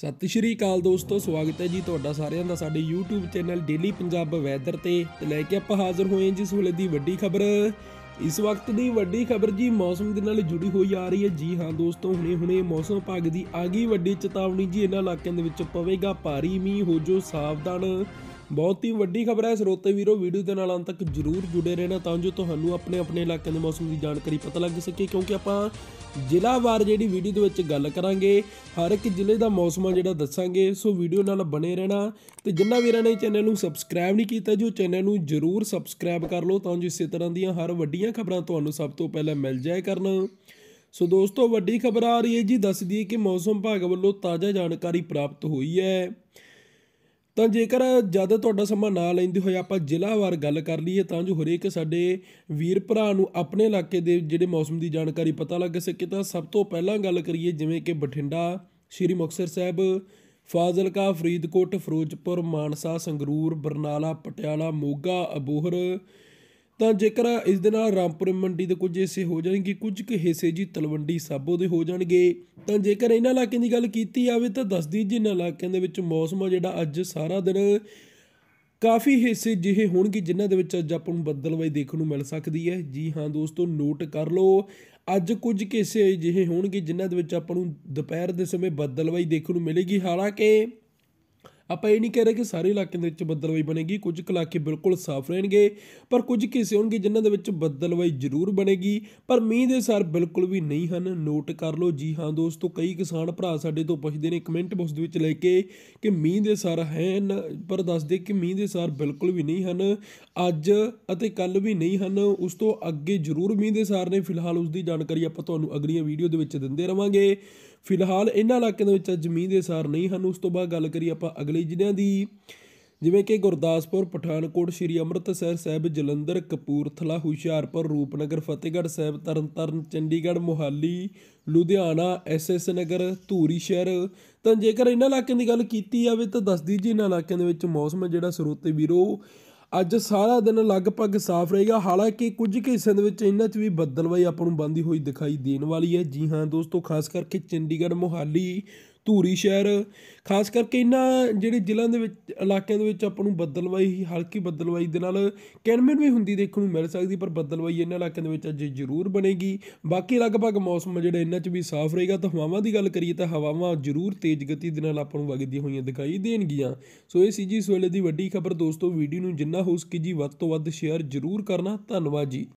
ਸਤਿ ਸ਼੍ਰੀ ਅਕਾਲ ਦੋਸਤੋ ਸਵਾਗਤ ਹੈ ਜੀ ਤੁਹਾਡਾ ਸਾਰਿਆਂ ਦਾ ਸਾਡੇ YouTube channel daily Punjab weather ਤੇ ਤੇ ਲੈ ਕੇ ਆਪਾਂ ਹਾਜ਼ਰ ਹੋਏ ਹਾਂ ਜਿਸ ਵੇਲੇ ਦੀ ਵੱਡੀ ਖਬਰ ਇਸ ਵਕਤ ਦੀ ਵੱਡੀ ਖਬਰ ਜੀ ਮੌਸਮ ਦੇ ਨਾਲ ਜੁੜੀ ਹੋਈ ਆ ਰਹੀ ਹੈ ਜੀ ਹਾਂ ਦੋਸਤੋ ਹੁਣੇ ਹੁਣੇ ਮੌਸਮ ਭਾਗ ਦੀ ਆਗੀ ਵੱਡੀ ਚੇਤਾਵਨੀ ਜੀ ਇਹਨਾਂ ਇਲਾਕਿਆਂ ਦੇ ਵਿੱਚ ਪਵੇਗਾ ਭਾਰੀ ਮੀਂਹ ਹੋ ਜੋ ਸਾਵਧਾਨ ਬਹੁਤ ਹੀ ਵੱਡੀ ਖਬਰ ਹੈ ਸਰੋਤੇ ਵੀਰੋ ਵੀਡੀਓ ਦੇ ਨਾਲ ਅੰਤ ਤੱਕ ਜਰੂਰ ਜੁੜੇ ਰਹਿਣਾ ਤਾਂ ਜੋ ਤੁਹਾਨੂੰ ਆਪਣੇ ਆਪਣੇ ਇਲਾਕੇ ਦੇ ਮੌਸਮ ਦੀ ਜਾਣਕਾਰੀ ਪਤਾ ਲੱਗ ਸਕੇ ਕਿਉਂਕਿ ਆਪਾਂ ਜ਼ਿਲ੍ਹਾਵਾਰ ਜਿਹੜੀ ਵੀਡੀਓ ਦੇ ਵਿੱਚ ਗੱਲ ਕਰਾਂਗੇ ਹਰ ਇੱਕ ਜ਼ਿਲ੍ਹੇ ਦਾ ਮੌਸਮ ਆ ਜਿਹੜਾ ਦੱਸਾਂਗੇ ਸੋ ਵੀਡੀਓ ਨਾਲ ਬਣੇ ਰਹਿਣਾ ਤੇ ਜਿੰਨਾ ਵੀਰਾਂ ਨੇ ਚੈਨਲ ਨੂੰ ਸਬਸਕ੍ਰਾਈਬ ਨਹੀਂ ਕੀਤਾ ਜੋ ਚੈਨਲ ਨੂੰ ਜਰੂਰ ਸਬਸਕ੍ਰਾਈਬ ਕਰ ਲਓ ਤਾਂ ਜੋ ਇਸੇ ਤਰ੍ਹਾਂ ਦੀਆਂ ਹਰ ਵੱਡੀਆਂ ਖਬਰਾਂ ਤੁਹਾਨੂੰ ਸਭ ਤੋਂ ਪਹਿਲਾਂ ਮਿਲ ਜਾਏ ਕਰਨ ਸੋ ਦੋਸਤੋ ਵੱਡੀ ਖਬਰ ਆ ਰਹੀ ਹੈ ਜੀ ਦੱਸ ਦਈਏ ਕਿ ਮੌਸਮ ਭਾਗ ਵੱਲੋਂ ਤਾਜ਼ਾ ਜਾਣਕਾਰੀ ਪ੍ਰਾਪਤ ਹੋਈ ਹੈ ਤਾਂ ਜੇਕਰ ਜਦ ਤੁਹਾਡਾ ਸਮਾਂ ਨਾ ਲੈਂਦੇ ਹੋਏ ਆਪਾਂ ਜ਼ਿਲ੍ਹਾਵਾਰ ਗੱਲ ਕਰ ਲਈਏ ਤਾਂ ਜੋ ਹਰੇਕ ਸਾਡੇ ਵੀਰ ਭਰਾ ਨੂੰ ਆਪਣੇ ਇਲਾਕੇ ਦੇ ਜਿਹੜੇ ਮੌਸਮ ਦੀ ਜਾਣਕਾਰੀ ਪਤਾ ਲੱਗ ਸਕੇ ਤਾਂ ਸਭ ਤੋਂ ਪਹਿਲਾਂ ਗੱਲ ਕਰੀਏ ਜਿਵੇਂ ਕਿ ਬਠਿੰਡਾ ਸ਼੍ਰੀ ਮੁਕਤਸਰ ਸਾਹਿਬ ਫਾਜ਼ਲਕਾ ਫਰੀਦਕੋਟ ਫਿਰੋਜ਼ਪੁਰ ਮਾਨਸਾ ਸੰਗਰੂਰ ਬਰਨਾਲਾ ਪਟਿਆਲਾ ਮੋਗਾ ਅਬੋਹਰ ਤਾਂ ਜੇਕਰ ਇਸ ਦੇ ਨਾਲ ਰਾਮਪੁਰ ਮੰਡੀ ਦੇ ਕੁਝ ਹਿੱਸੇ ਹੋ ਜਾਣਗੇ ਕੁਝ ਕੁ ਹਿੱਸੇ ਜੀ ਤਲਵੰਡੀ ਸਾਬੋ ਦੇ ਹੋ ਜਾਣਗੇ ਤਾਂ ਜੇਕਰ ਇਹਨਾਂ ਇਲਾਕਿਆਂ ਦੀ ਗੱਲ ਕੀਤੀ ਜਾਵੇ ਤਾਂ ਦੱਸਦੀ ਜੀ ਇਹਨਾਂ ਇਲਾਕਿਆਂ ਦੇ ਵਿੱਚ ਮੌਸਮ ਜਿਹੜਾ ਅੱਜ ਸਾਰਾ ਦਿਨ ਕਾਫੀ ਹਿੱਸੇ ਜਿਹੇ ਹੋਣਗੇ ਜਿਨ੍ਹਾਂ ਦੇ ਵਿੱਚ ਅੱਜ ਆਪਾਂ ਨੂੰ ਬੱਦਲਵਾਈ ਦੇਖਣ ਨੂੰ ਮਿਲ ਸਕਦੀ ਹੈ ਜੀ ਹਾਂ ਦੋਸਤੋ ਨੋਟ ਕਰ ਲਓ ਅੱਜ ਕੁਝ ਕਿਸੇ ਜਿਹੇ ਹੋਣਗੇ ਜਿਨ੍ਹਾਂ ਦੇ ਵਿੱਚ ਆਪਾਂ ਨੂੰ ਦੁਪਹਿਰ ਦੇ ਸਮੇਂ ਬੱਦਲਵਾਈ ਦੇਖਣ ਨੂੰ ਮਿਲੇਗੀ ਹਾਲਾਂਕਿ ਆਪਾਂ ਇਹ ਨਹੀਂ ਕਹਿ ਰਹੇ ਕਿ ਸਾਰੇ ਇਲਾਕੇ ਦੇ ਵਿੱਚ ਬੱਦਲਵਾਈ ਬਣੇਗੀ ਕੁਝ ਇਲਾਕੇ ਬਿਲਕੁਲ ਸਾਫ਼ ਰਹਿਣਗੇ ਪਰ ਕੁਝ ਕਿਸੇ ਹੋਣਗੇ ਜਿਨ੍ਹਾਂ ਦੇ ਵਿੱਚ ਬੱਦਲਵਾਈ ਜ਼ਰੂਰ ਬਣੇਗੀ ਪਰ ਮੀਂਹ ਦੇ ਸਾਰ ਬਿਲਕੁਲ ਵੀ ਨਹੀਂ ਹਨ ਨੋਟ ਕਰ ਲਓ ਜੀ ਹਾਂ ਦੋਸਤੋ ਕਈ ਕਿਸਾਨ ਭਰਾ ਸਾਡੇ ਤੋਂ ਪੁੱਛਦੇ ਨੇ ਕਮੈਂਟ ਬਾਕਸ ਦੇ ਵਿੱਚ ਲੈ ਕੇ ਕਿ ਮੀਂਹ ਦੇ ਸਾਰ ਹਨ ਪਰ ਦੱਸਦੇ ਕਿ ਮੀਂਹ ਦੇ ਸਾਰ ਬਿਲਕੁਲ ਵੀ ਨਹੀਂ ਹਨ ਅੱਜ ਅਤੇ ਕੱਲ ਵੀ ਨਹੀਂ ਹਨ ਉਸ ਤੋਂ ਅੱਗੇ ਜ਼ਰੂਰ ਮੀਂਹ ਦੇ ਸਾਰ ਨੇ ਫਿਲਹਾਲ ਉਸ ਦੀ ਜਾਣਕਾਰੀ ਆਪਾਂ ਤੁਹਾਨੂੰ ਅਗਲੀਆਂ ਵੀਡੀਓ ਦੇ ਵਿੱਚ ਦਿੰਦੇ ਰਵਾਂਗੇ ਫਿਲਹਾਲ ਇਹਨਾਂ ਇਲਾਕਿਆਂ ਦੇ ਵਿੱਚ ਜ਼ਮੀਨ ਦੇ ਸਾਰ ਨਹੀਂ ਹਨ ਉਸ ਤੋਂ ਬਾਅਦ ਗੱਲ ਕਰੀ ਆਪਾਂ ਅਗਲੇ ਜ਼ਿਲ੍ਹਿਆਂ ਦੀ ਜਿਵੇਂ ਕਿ ਗੁਰਦਾਸਪੁਰ ਪਠਾਨਕੋਟ ਸ੍ਰੀ ਅੰਮ੍ਰਿਤਸਰ ਸਾਹਿਬ ਜਲੰਧਰ ਕਪੂਰਥਲਾ ਹੁਸ਼ਿਆਰਪੁਰ ਰੂਪਨਗਰ ਫਤਿਹਗੜ੍ਹ ਸਾਹਿਬ ਤਰਨਤਾਰਨ ਚੰਡੀਗੜ੍ਹ ਮੋਹਾਲੀ ਲੁਧਿਆਣਾ ਐਸਐਸ ਨਗਰ ਧੂਰੀ ਸ਼ਹਿਰ ਤਾਂ ਜੇਕਰ ਇਹਨਾਂ ਇਲਾਕਿਆਂ ਦੀ ਗੱਲ ਕੀਤੀ ਜਾਵੇ ਤਾਂ ਦੱਸ ਦੀਜੀ ਇਹਨਾਂ ਇਲਾਕਿਆਂ ਦੇ ਵਿੱਚ ਮੌਸਮ ਜਿਹੜਾ ਸਰੋਤੇ ਵੀਰੋ ਅੱਜ ਸਾਰਾ ਦਿਨ ਲਗਭਗ ਸਾਫ਼ ਰਹੇਗਾ ਹਾਲਾਂਕਿ ਕੁਝ ਕੁ ਹਿੱਸਿਆਂ ਦੇ ਵਿੱਚ ਇਹਨਾਂ 'ਚ ਵੀ ਬੱਦਲ ਵਈ ਆਪਾਂ ਨੂੰ ਬੰਦੀ ਹੋਈ ਦਿਖਾਈ ਦੇਣ ਵਾਲੀ ਹੈ ਜੀ ਹਾਂ ਦੋਸਤੋ ਖਾਸ ਕਰਕੇ ਚੰਡੀਗੜ੍ਹ ਮੋਹਾਲੀ ਧੂਰੀ ਸ਼ਹਿਰ ਖਾਸ ਕਰਕੇ ਇਹਨਾਂ ਜਿਹੜੇ ਜ਼ਿਲ੍ਹਿਆਂ ਦੇ ਵਿੱਚ ਇਲਾਕਿਆਂ ਦੇ ਵਿੱਚ ਆਪਾਂ ਨੂੰ ਬੱਦਲਵਾਈ ਹਲਕੀ ਬੱਦਲਵਾਈ ਦੇ ਨਾਲ ਕੈਨਮਨ ਵੀ ਹੁੰਦੀ ਦੇਖਣ ਨੂੰ ਮਿਲ ਸਕਦੀ ਪਰ ਬੱਦਲਵਾਈ ਇਹਨਾਂ ਇਲਾਕਿਆਂ ਦੇ ਵਿੱਚ ਅੱਜ ਜ਼ਰੂਰ ਬਣੇਗੀ ਬਾਕੀ ਲਗਭਗ ਮੌਸਮ ਜਿਹੜਾ ਇਹਨਾਂ 'ਚ ਵੀ ਸਾਫ਼ ਰਹੇਗਾ ਤਾਂ ਹਵਾਵਾਂ ਦੀ ਗੱਲ ਕਰੀਏ ਤਾਂ ਹਵਾਵਾਂ ਜ਼ਰੂਰ ਤੇਜ਼ ਗਤੀ ਦੇ ਨਾਲ ਆਪਾਂ ਨੂੰ ਵਗਦੀਆਂ ਹੋਈਆਂ ਦਿਖਾਈ ਦੇਣਗੀਆਂ ਸੋ ਇਹ ਸੀ ਜੀ ਸਵੇਲੇ ਦੀ ਵੱਡੀ ਖਬਰ ਦੋਸਤੋ ਵੀਡੀਓ ਨੂੰ ਜਿੰਨਾ ਹੋ ਸਕੇ ਜੀ ਵੱਧ ਤੋਂ ਵੱਧ ਸ਼ੇਅਰ ਜ਼ਰੂਰ ਕਰਨਾ ਧੰਨਵਾਦ ਜੀ